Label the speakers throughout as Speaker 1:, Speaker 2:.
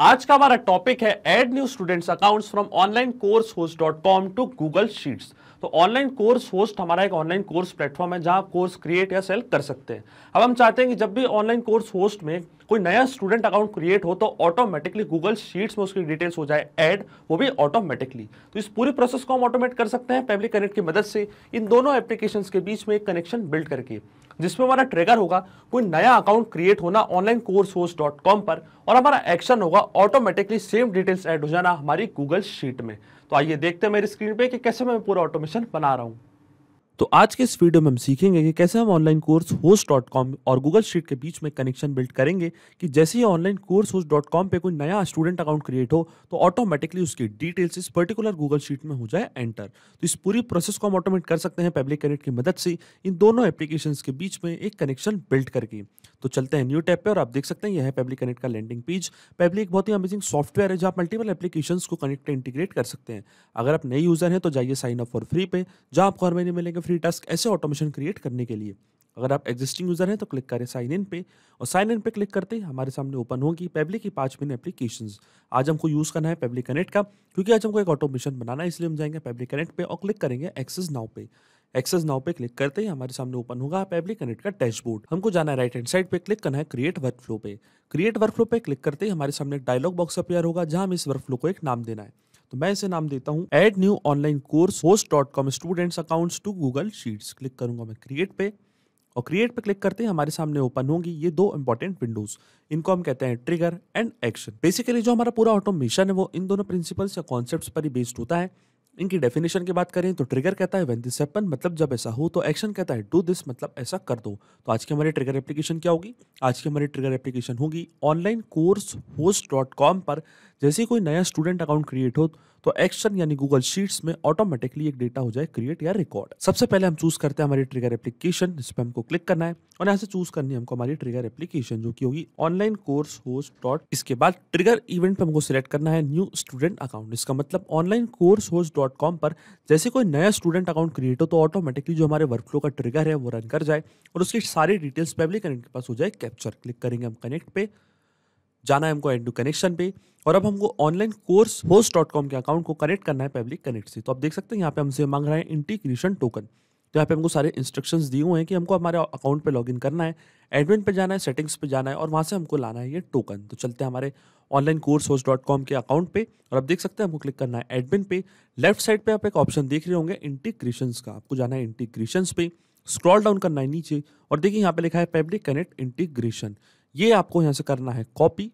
Speaker 1: आज का हमारा टॉपिक है add new students accounts from online course host dot com to Google sheets तो ऑनलाइन कोर्स होस्ट हमारा एक ऑनलाइन कोर्स प्लेटफॉर्म है जहां कोर्स क्रिएट या सेल कर सकते हैं अब हम चाहते हैं कि जब भी ऑनलाइन कोर्स होस्ट में कोई नया स्टूडेंट अकाउंट क्रिएट हो तो ऑटोमेटिकली गूगल शीट्स में उसकी डिटेल्स हो जाए ऐड वो भी ऑटोमेटिकली तो इस पूरी प्रोसेस को हम ऑटोमेट कर सकते हैं फैमिली कनेक्ट की मदद से इन दोनों एप्लीकेशन के बीच में एक कनेक्शन बिल्ड करके जिसमें हमारा ट्रेगर होगा कोई नया अकाउंट क्रिएट होना ऑनलाइन कोर्स डॉट कॉम पर और हमारा एक्शन होगा ऑटोमेटिकली सेम डिटेल्स एड हो जाना हमारी गूगल शीट में तो आइए देखते हैं मेरी स्क्रीन पे कि कैसे मैं पूरा ऑटोमेशन बना रहा हूँ तो आज के इस वीडियो में हम सीखेंगे कि कैसे हम online course host dot com और गूगल शीट के बीच में कनेक्शन बिल्ड करेंगे कि जैसे ही online course host dot com पर कोई नया स्टूडेंट अकाउंट क्रिएट हो तो ऑटोमेटिकली उसकी डिटेल्स इस पर्टिकुलर गूगल शीट में हो जाए एंटर तो इस पूरी प्रोसेस को हम ऑटोमेट कर सकते हैं पब्लिक कैनेट की मदद से इन दोनों एप्लीकेशन के बीच में एक कनेक्शन बिल्ड करके तो चलते हैं न्यू टैप पर और आप देख सकते हैं यह है पब्लिक कनेक्ट का लैंडिंग पेज पब्लिक बहुत ही अमेजिंग सॉफ्टवेयर है जहाँ मल्टीपल एप्लीकेशन को कनेक्ट इंटीग्रेट कर सकते हैं अगर आप नए यूजर हैं तो जाइए साइन अप फॉर फ्री पे जहाँ आपको हर महीने मिलेंगे फ्री टास्क ऐसे ऑटोमेशन क्रिएट करने के लिए अगर आप एग्जिस्टिंग यूज़र हैं तो क्लिक करें साइन इन पे और साइन इन पे क्लिक करते ही हमारे सामने ओपन होगी पेबली की पाँच मिनट एप्लीकेशन आज हमको यूज़ करना है पेबली कनेक्ट का क्योंकि आज हमको एक ऑटोमेशन बनाना है इसलिए हम जाएंगे पेबली कनेक्ट पे और क्लिक करेंगे एक्सेस नाव पे एक्सेस नाव पे क्लिक करते ही हमारे सामने ओपन होगा पेबली कनेक्ट का डैशबोर्ड हमको जाना है राइट हैंड साइड पे क्लिक करना है क्रिएट वर्क फ्लो पे क्रिएट वर्क फ्लो पे क्लिक करते ही हमारे सामने डायलॉग बॉक्स अपेयर होगा जहां हम इस वर्क फ्लो को एक नाम देना है तो मैं इसे नाम देता हूँ add new online course host dot com students accounts to Google sheets click करूंगा मैं क्रिएट पे और क्रिएट पे क्लिक करते ही हमारे सामने ओपन होंगी ये दो इंपॉर्टेंट विंडोज इनको हम कहते हैं ट्रिगर एंड एक्शन बेसिकली जो हमारा पूरा ऑटोमेशन है वो इन दोनों प्रिंसिपल्स या कॉन्सेप्ट पर ही बेस्ड होता है इनकी डेफिनेशन की बात करें तो ट्रिगर कहता है वेन दिस हैपन मतलब जब ऐसा हो तो एक्शन कहता है डू दिस मतलब ऐसा कर दो तो आज की हमारी ट्रिगर एप्लीकेशन क्या होगी आज की हमारी ट्रिगर एप्लीकेशन होगी online course host dot com पर जैसे कोई नया स्टूडेंट अकाउंट क्रिएट हो तो एक्शन यानी गूगल शीट्स में ऑटोमेटिकली एक डेटा हो जाए क्रिएट या रिकॉर्ड सबसे पहले हम चूज करते हैं हमारी ट्रिगर एप्लीकेशन जिस पर हमको क्लिक करना है और यहाँ से चूज करनी है हमको हमारी ट्रिगर एप्लीकेशन जो की होगी ऑनलाइन कोर्स होस्ट डॉट इसके बाद ट्रिगर इवेंट पर हमको सिलेक्ट करना है न्यू स्टूडेंट अकाउंट इसका मतलब online course host dot com पर जैसे कोई नया स्टूडेंट अकाउंट क्रिएट हो तो ऑटोमेटिकली जो हमारे वर्कफ्लो का ट्रिगर है वो रन कर जाए और उसकी सारी डिटेल्स पब्लिक कनेक्ट के पास हो जाए कैप्चर क्लिक करेंगे हम कनेक्ट पे जाना है हमको एड कनेक्शन पे और अब हमको online course host dot com के अकाउंट को कनेक्ट करना है पब्लिक कनेक्ट से तो आप देख सकते हैं यहाँ पे हमसे मांग रहा है इंटीग्रेशन टोकन तो यहाँ पे हमको सारे इंस्ट्रक्शन दिए हुए हैं कि हमको हमारे अकाउंट लॉग इन करना है एडमिन पर जाना है सेटिंग्स पर जाना है और वहाँ से हमको लाना है ये टोकन तो चलते हैं हमारे online course host dot com के अकाउंट पे और आप देख सकते हैं हमको क्लिक करना है एडमिन पे लेफ्ट साइड पे आप एक ऑप्शन देख रहे होंगे इंटीग्रेशन का आपको जाना है इंटीग्रेशन पे स्क्रॉल डाउन करना है नीचे और देखिए यहाँ पे लिखा है पब्लिक कनेक्ट इंटीग्रेशन ये आपको यहाँ से करना है कॉपी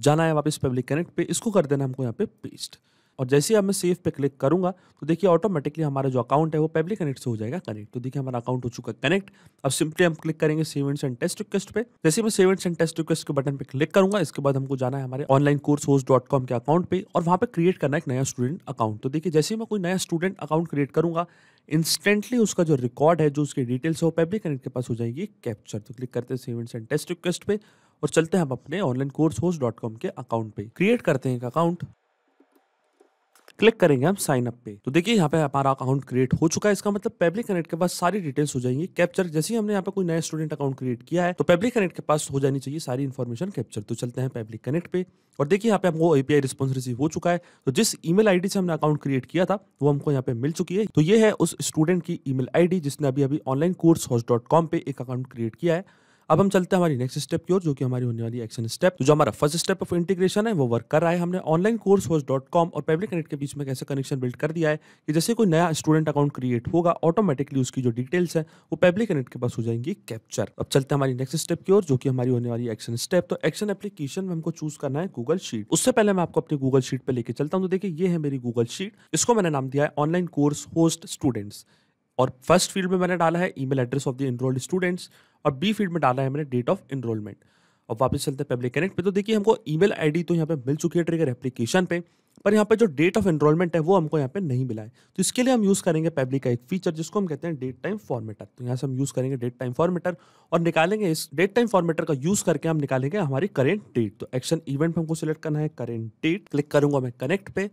Speaker 1: जाना है वापस पब्लिक कनेक्ट पे इसको कर देना हमको यहाँ पे पेस्ट और जैसे ही अब मैं सेव पे क्लिक करूँगा तो देखिए ऑटोमेटिकली हमारा जो अकाउंट है वो पब्लिक कनेक्ट से हो जाएगा कनेक्ट तो देखिए हमारा अकाउंट हो चुका है कनेक्ट अब सिंपली हम क्लिक करेंगे सेवेंट्स एंड टेस्ट रिक्वेस्ट पे जैसे मैं सेवेंट्स एंड टेस्ट रिक्वेस्ट के बटन पे क्लिक करूंगा इसके बाद हमको जाना है हमारे online course host dot com के अकाउंट पे और वहाँ पर क्रिएट करना है एक नया स्टूडेंट अकाउंट तो देखिए जैसे मैं कोई नया स्टूडेंट अकाउंट क्रिएट करूंगा इंस्टेंटली उसका जो रिकॉर्ड है जो उसकी डिटेल्स है वो पब्लिक कनेक्ट के पास हो जाएगी कैप्चर तो क्लिक करते हैं सेव एंड टेस्ट रिक्वेस्ट पे और चलते हैं हम अपने online course host dot com के अकाउंट पे क्रिएट करते हैं एक अकाउंट क्लिक करेंगे हम साइन अप पे तो देखिए यहाँ पे हमारा अकाउंट क्रिएट हो चुका है इसका मतलब पब्लिक कनेक्ट के पास सारी डिटेल्स हो जाएंगी कैप्चर जैसे ही हमने यहाँ पे कोई नया स्टूडेंट अकाउंट क्रिएट किया है तो पब्लिक कनेक्ट के पास हो जानी चाहिए सारी इन्फॉर्मेशन कैप्चर तो चलते हैं पब्लिक कनेक्ट पे और देखिए यहाँ पे हमको एपीआई रिस्पॉन्स रिसीव हो चुका है तो जिस ई मेल से हमने अकाउंट क्रिएट किया था वो हमको यहाँ पे मिल चुकी है तो ये है उस स्टूडेंट की ईमेल मेल जिसने अभी अभी ऑनलाइन कोर्स पे एक अकाउंट क्रिएट किया है अब हम चलते हैं हमारी नेक्स्ट स्टेप की ओर जो कि हमारी होने वाली एक्शन स्टेप तो जो हमारा फर्स्ट स्टेप ऑफ इंटीग्रेशन है वो वर्क कर रहा है हमने online course host dot com और पब्लिक कनेक्ट के बीच में कैसे कनेक्शन बिल्ड कर दिया है कि जैसे कोई नया स्टूडेंट अकाउंट क्रिएट होगा ऑटोमेटिकली उसकी जो डिटेल्स है वो पब्लिक कनेक्ट के पास हो जाएंगी कैप्चर अब चलते हैं हमारी नेक्स्ट स्टेप की ओर जो कि हमारी होने वाली एक्शन स्टेप तो एक्शन एप्लीकेशन में हमको चूज करना है गूगल शीट उससे पहले मैं आपको अपनी गूगल शीट पर लेकर चलता हूँ तो देखिए ये है मेरी गूगल शीट इसको मैंने नाम दिया है ऑनलाइन कोर्स होस्ट स्टूडेंट्स और फर्स्ट फील्ड में मैंने डाला है email address of the enrolled students और बी फील्ड में डाला है मैंने डेट ऑफ इनरोलमेंट और वापस चलते पब्लिक कनेक्ट पे तो देखिए हमको ईमेल आईडी तो यहाँ पे मिल चुकी है ट्रिगर एप्लीकेशन पे पर यहाँ पे जो डेट ऑफ एनरोलमेंट है वो हमको यहाँ पे नहीं मिला है तो इसके लिए हम यूज़ करेंगे पब्लिक का एक फीचर जिसको हम कहते हैं डेट टाइम फॉर्मेटर तो यहाँ से हम यूज़ करेंगे डेट टाइम फॉर्मेटर और निकालेंगे इस डेट टाइम फॉर्मेटर का यूज़ करके हम निकालेंगे हमारी करेंट डेट तो एक्शन इवेंट हमको सिलेक्ट करना है करेंट डेट क्लिक करूंगा मैं कनेक्ट पे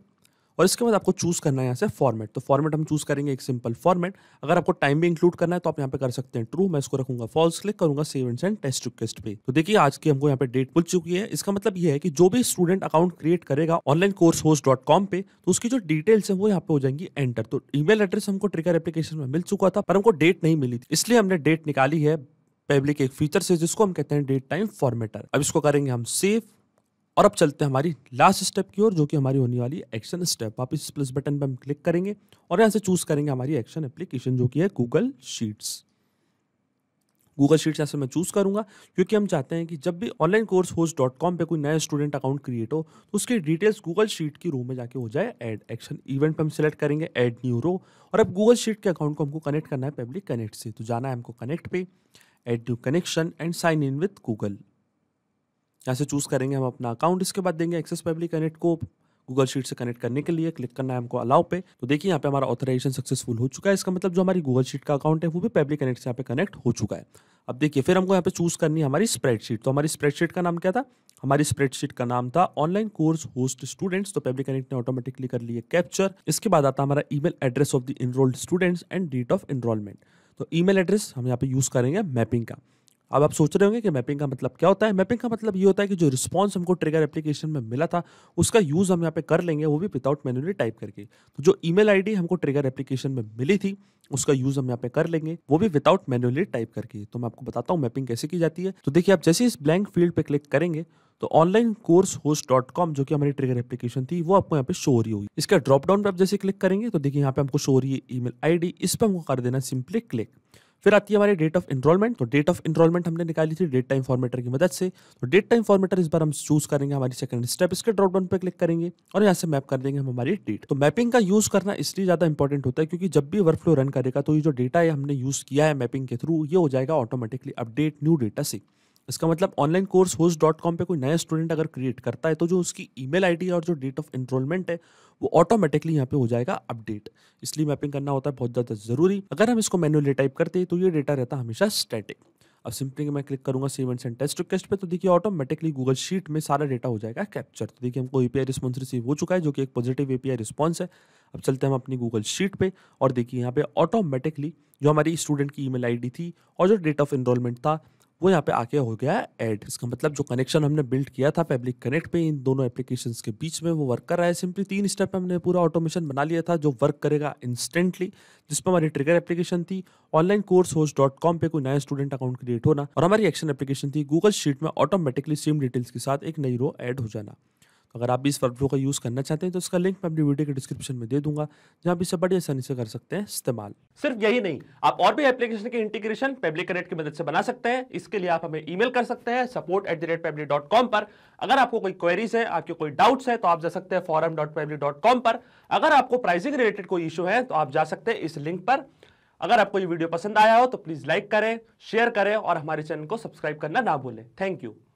Speaker 1: और इसके बाद आपको चूज़ करना है यहाँ से फॉर्मेट तो फॉर्मेट हम चूज़ करेंगे एक सिंपल फॉर्मेट अगर आपको टाइम भी इंक्लूड करना है तो आप यहाँ पे कर सकते हैं ट्रू मैं इसको रखूंगा फॉल्स क्लिक करूंगा save and send test request पे तो देखिए आज की हमको यहाँ पे डेट मिल चुकी है इसका मतलब यह है कि जो भी स्टूडेंट अकाउंट क्रिएट करेगा online course host dot com पे तो उसकी जो डिटेल्स है वो यहाँ पे हो जाएंगी एंटर तो ईमेल एड्रेस हमको ट्रिकर एप्लीकेशन में मिल चुका था पर हमको डेट नहीं मिली थी इसलिए हमने डेट निकाली है पब्लिक एक फीचर से जिसको हम कहते हैं डेट टाइम फॉर्मेटर अब इसको करेंगे हम सेफ और अब चलते हैं हमारी लास्ट स्टेप की ओर जो कि हमारी होने वाली एक्शन स्टेप आप इस प्लस बटन पर हम क्लिक करेंगे और यहाँ से चूज करेंगे हमारी एक्शन एप्लीकेशन जो कि है गूगल शीट्स गूगल शीट्स ऐसे मैं चूज़ करूंगा क्योंकि हम चाहते हैं कि जब भी online course host dot com पर कोई नया स्टूडेंट अकाउंट क्रिएट हो तो उसकी डिटेल्स गूगल शीट की रो में जाके हो जाए ऐड एक्शन इवेंट पर हम सिलेक्ट करेंगे ऐड न्यू रो और अब गूगल शीट के अकाउंट को हमको कनेक्ट करना है पब्लिक कनेक्ट से तो जाना है हमको कनेक्ट पे add new connection and sign in with Google यहाँ से चूज़ करेंगे हम अपना अकाउंट इसके बाद देंगे एक्सेस पब्लिक कनेक्ट को गूगल शीट से कनेक्ट करने के लिए क्लिक करना है हमको अलाउ पे तो देखिए यहाँ पे हमारा ऑथराइजेशन सक्सेसफुल हो चुका है इसका मतलब जो हमारी गूगल शीट का अकाउंट है वो भी पब्लिक कनेक्ट से यहाँ पे कनेक्ट हो चुका है अब देखिए फिर हमको यहाँ पे चूज करनी है हमारी स्प्रेडशीट तो हमारी स्प्रेडशीट का नाम क्या था हमारी स्प्रेडशीट का नाम था ऑनलाइन कोर्स होस्ट स्टूडेंट्स तो पब्लिक कनेक्ट ने ऑटोमेटिकली कर लिए कैप्चर इसके बाद आता हमारा email address of the enrolled students and date of enrollment तो ईमेल एड्रेस हम यहाँ पे यूज करेंगे मैपिंग का अब आप सोच रहे होंगे कि मैपिंग का मतलब क्या होता है मैपिंग का मतलब ये होता है कि जो रिस्पॉन्स हमको ट्रिगर एप्लीकेशन में मिला था उसका यूज़ हम यहाँ पे कर लेंगे वो भी विदाउट मैनुअली टाइप करके तो जो ईमेल आईडी हमको ट्रिगर एप्लीकेशन में मिली थी उसका यूज़ हम यहाँ पे कर लेंगे वो भी विदाउट मैनुअली टाइप करके तो मैं आपको बताता हूँ मैपिंग कैसे की जाती है तो देखिए आप जैसे इस ब्लैंक फील्ड पर क्लिक करेंगे तो online course host dot com जो कि हमारी ट्रिगर एप्लीकेशन थी वो आपको यहाँ पे शो हो रही होगी इसका ड्रॉप डाउन पर आप जैसे क्लिक करेंगे तो देखिए यहाँ पे हमको शो हो रही है ई मेल इस पर हमको कर देना सिंपली क्लिक फिर आती है हमारी डेट ऑफ इनरोलमेंट तो डेट ऑफ इनरोलमेंट हमने निकाली थी डेट टाइम फॉर्मेटर की मदद से तो डेट टाइम फॉर्मेटर इस बार हम चूज करेंगे हमारी सेकंड स्टेप इसके ड्रॉप डाउन पर क्लिक करेंगे और यहाँ से मैप कर देंगे हम हमारी डेट तो मैपिंग का यूज करना इसलिए ज्यादा इंपॉर्टेंट होता है क्योंकि जब भी वर्क फ्लो रन करेगा तो ये जो डेटा है हमने यूज किया है मैपिंग के थ्रू ये हो जाएगा ऑटोमेटिकली अपडेट न्यू डेटा से इसका मतलब online course host dot com पर कोई नया स्टूडेंट अगर क्रिएट करता है तो जो उसकी ई मेल और जो डेट ऑफ इनरोलमेंट है वो ऑटोमेटिकली यहाँ पे हो जाएगा अपडेट इसलिए मैपिंग करना होता है बहुत ज़्यादा ज़रूरी अगर हम इसको मैनुअली टाइप करते हैं तो ये डेटा रहता हमेशा स्टैटिक अब सिंपली मैं क्लिक करूंगा सेवन एंड टेस्ट रिक्वेस्ट पे तो देखिए ऑटोमेटिकली गूगल शीट में सारा डेटा हो जाएगा कैप्चर तो देखिए हमको पी रिस्पॉन्स रिसीव हो चुका है जो कि एक पॉजिटिव एपीआई रिस्पॉन्स है अब चलते हैं हम अपनी गूगल शीट पे और देखिए यहाँ पे ऑटोमेटिकली जो हमारी स्टूडेंट की ईमेल आईडी थी और जो डेट ऑफ इनरोलमेंट था वो यहाँ पे आके हो गया एड इसका मतलब जो कनेक्शन हमने बिल्ड किया था पब्लिक कनेक्ट पे इन दोनों एप्लीकेशन के बीच में वो वर्क कर रहा है सिंपली तीन स्टेप हमने पूरा ऑटोमेशन बना लिया था जो वर्क करेगा इंस्टेंटली जिसमें हमारी ट्रिगर एप्लीकेशन थी online course host dot com पे कोई नया स्टूडेंट अकाउंट क्रिएट होना और हमारी एक्शन एप्लीकेशन थी गूगल शीट में ऑटोमेटिकली सेम डिटेल्स के साथ एक नई रो एड हो जाना अगर आप भी इस वर्क फ्लो का यूज़ करना चाहते हैं तो इसका लिंक मैं अपनी वीडियो के डिस्क्रिप्शन में दे दूंगा जहाँ आप इसे बड़ी आसानी से कर सकते हैं इस्तेमाल सिर्फ यही नहीं आप और भी एप्लीकेशन के इंटीग्रेशन पेबली कनेक्ट की मदद से बना सकते हैं इसके लिए आप हमें ईमेल कर सकते हैं support at the rate Pabbly dot com पर अगर आपको कोई क्वेरीज है आपके कोई डाउट्स है तो आप जा सकते हैं forum dot Pabbly dot com पर अगर आपको प्राइसिंग रिलेटेड कोई इशू है तो आप जा सकते हैं इस लिंक पर अगर आपको ये वीडियो पसंद आया हो तो प्लीज़ लाइक करें शेयर करें और हमारे चैनल को सब्सक्राइब करना ना भूलें थैंक यू